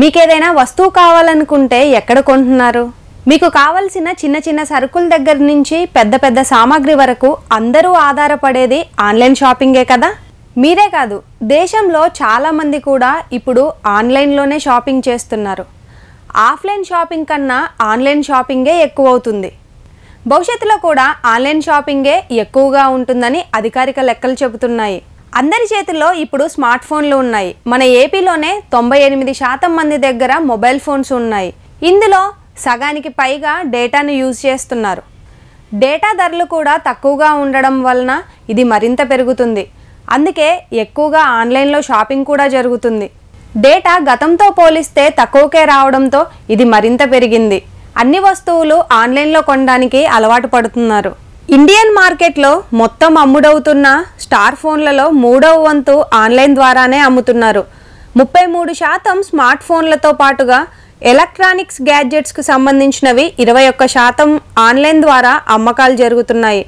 మీకేదైనా వస్తువు కావాలనుకుంటే ఎక్కడ కొంటున్నారు మీకు కావలసిన చిన్న చిన్న సరుకుల దగ్గర నుంచి పెద్ద పెద్ద సామాగ్రి వరకు అందరూ ఆధారపడేది ఆన్లైన్ షాపింగే కదా మీరే కాదు దేశంలో చాలామంది కూడా ఇప్పుడు ఆన్లైన్లోనే షాపింగ్ చేస్తున్నారు ఆఫ్లైన్ షాపింగ్ కన్నా ఆన్లైన్ షాపింగే ఎక్కువ అవుతుంది భవిష్యత్తులో కూడా ఆన్లైన్ షాపింగే ఎక్కువగా ఉంటుందని అధికారిక లెక్కలు చెబుతున్నాయి అందరి చేతుల్లో ఇప్పుడు స్మార్ట్ ఫోన్లు ఉన్నాయి మన ఏపీలోనే తొంభై ఎనిమిది శాతం మంది దగ్గర మొబైల్ ఫోన్స్ ఉన్నాయి ఇందులో సగానికి పైగా డేటాను యూజ్ చేస్తున్నారు డేటా ధరలు కూడా తక్కువగా ఉండడం వలన ఇది మరింత పెరుగుతుంది అందుకే ఎక్కువగా ఆన్లైన్లో షాపింగ్ కూడా జరుగుతుంది డేటా గతంతో పోలిస్తే తక్కువకే రావడంతో ఇది మరింత పెరిగింది అన్ని వస్తువులు ఆన్లైన్లో కొనడానికి అలవాటు పడుతున్నారు ఇండియన్ మార్కెట్లో మొత్తం అమ్ముడవుతున్న స్టార్ ఫోన్లలో మూడవ వంతు ఆన్లైన్ ద్వారానే అమ్ముతున్నారు ముప్పై మూడు శాతం స్మార్ట్ ఫోన్లతో పాటుగా ఎలక్ట్రానిక్స్ గ్యాడ్జెట్స్కు సంబంధించినవి ఇరవై ఒక్క శాతం ఆన్లైన్ ద్వారా అమ్మకాలు జరుగుతున్నాయి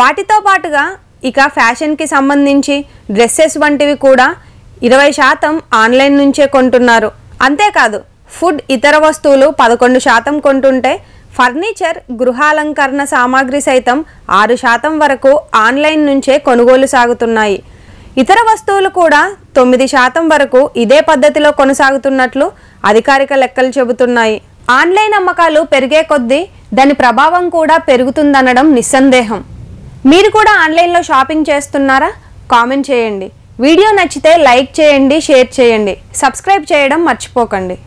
వాటితో పాటుగా ఇక ఫ్యాషన్కి సంబంధించి డ్రెస్సెస్ వంటివి కూడా ఇరవై శాతం ఆన్లైన్ నుంచే కొంటున్నారు అంతేకాదు ఫుడ్ ఇతర వస్తువులు పదకొండు శాతం కొంటుంటే ఫర్నిచర్ గృహాలంకరణ సామాగ్రి సైతం ఆరు శాతం వరకు ఆన్లైన్ నుంచే కొనుగోలు సాగుతున్నాయి ఇతర వస్తువులు కూడా తొమ్మిది శాతం వరకు ఇదే పద్ధతిలో కొనసాగుతున్నట్లు అధికారిక లెక్కలు చెబుతున్నాయి ఆన్లైన్ అమ్మకాలు పెరిగే కొద్దీ దాని ప్రభావం కూడా పెరుగుతుందనడం నిస్సందేహం మీరు కూడా ఆన్లైన్లో షాపింగ్ చేస్తున్నారా కామెంట్ చేయండి వీడియో నచ్చితే లైక్ చేయండి షేర్ చేయండి సబ్స్క్రైబ్ చేయడం మర్చిపోకండి